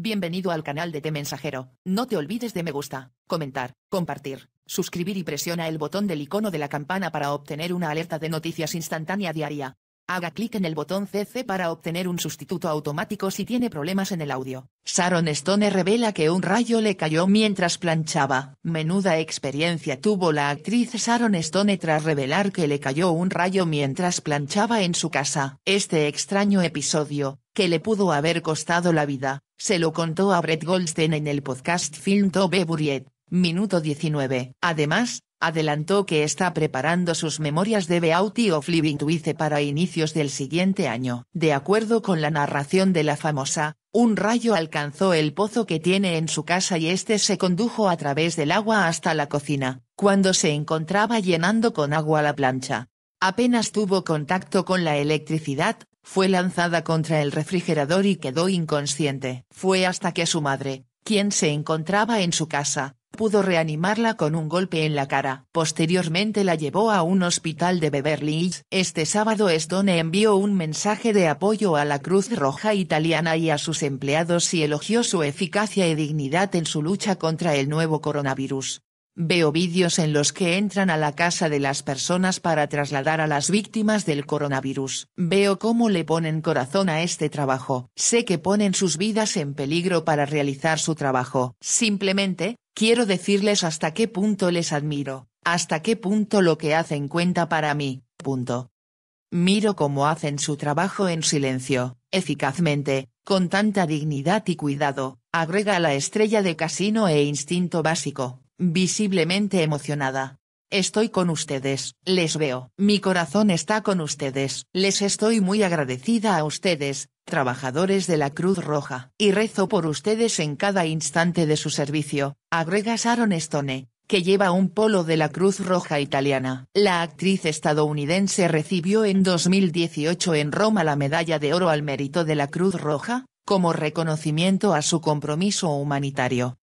Bienvenido al canal de Te Mensajero. No te olvides de me gusta, comentar, compartir, suscribir y presiona el botón del icono de la campana para obtener una alerta de noticias instantánea diaria. Haga clic en el botón CC para obtener un sustituto automático si tiene problemas en el audio. Sharon Stone revela que un rayo le cayó mientras planchaba. Menuda experiencia tuvo la actriz Sharon Stone tras revelar que le cayó un rayo mientras planchaba en su casa. Este extraño episodio, que le pudo haber costado la vida, se lo contó a Brett Goldstein en el podcast Film Tobe Buriet, minuto 19. Además, adelantó que está preparando sus memorias de Beauty of Living Twice para inicios del siguiente año. De acuerdo con la narración de la famosa, un rayo alcanzó el pozo que tiene en su casa y este se condujo a través del agua hasta la cocina, cuando se encontraba llenando con agua la plancha. Apenas tuvo contacto con la electricidad, fue lanzada contra el refrigerador y quedó inconsciente. Fue hasta que su madre, quien se encontraba en su casa, pudo reanimarla con un golpe en la cara. Posteriormente la llevó a un hospital de Beverly Hills. Este sábado Stone envió un mensaje de apoyo a la Cruz Roja Italiana y a sus empleados y elogió su eficacia y dignidad en su lucha contra el nuevo coronavirus. Veo vídeos en los que entran a la casa de las personas para trasladar a las víctimas del coronavirus. Veo cómo le ponen corazón a este trabajo. Sé que ponen sus vidas en peligro para realizar su trabajo. Simplemente, quiero decirles hasta qué punto les admiro, hasta qué punto lo que hacen cuenta para mí. Punto. Miro cómo hacen su trabajo en silencio, eficazmente, con tanta dignidad y cuidado, agrega la estrella de casino e instinto básico visiblemente emocionada. Estoy con ustedes, les veo, mi corazón está con ustedes, les estoy muy agradecida a ustedes, trabajadores de la Cruz Roja, y rezo por ustedes en cada instante de su servicio, agrega Sharon Stone, que lleva un polo de la Cruz Roja italiana. La actriz estadounidense recibió en 2018 en Roma la medalla de oro al mérito de la Cruz Roja, como reconocimiento a su compromiso humanitario.